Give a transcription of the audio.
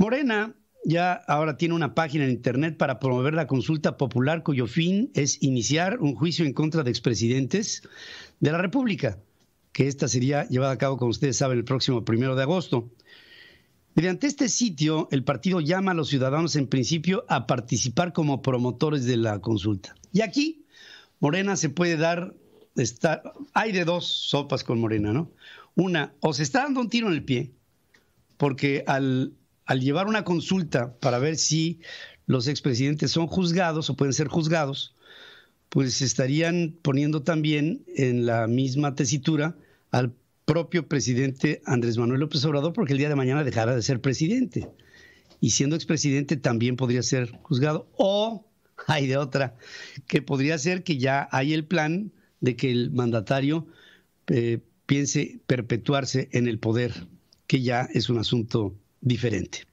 Morena ya ahora tiene una página en Internet para promover la consulta popular cuyo fin es iniciar un juicio en contra de expresidentes de la República, que esta sería llevada a cabo, como ustedes saben, el próximo primero de agosto. Mediante este sitio, el partido llama a los ciudadanos en principio a participar como promotores de la consulta. Y aquí, Morena se puede dar, hay de dos sopas con Morena, ¿no? Una, o se está dando un tiro en el pie, porque al al llevar una consulta para ver si los expresidentes son juzgados o pueden ser juzgados, pues estarían poniendo también en la misma tesitura al propio presidente Andrés Manuel López Obrador porque el día de mañana dejará de ser presidente. Y siendo expresidente también podría ser juzgado. O hay de otra, que podría ser que ya hay el plan de que el mandatario eh, piense perpetuarse en el poder, que ya es un asunto diferente.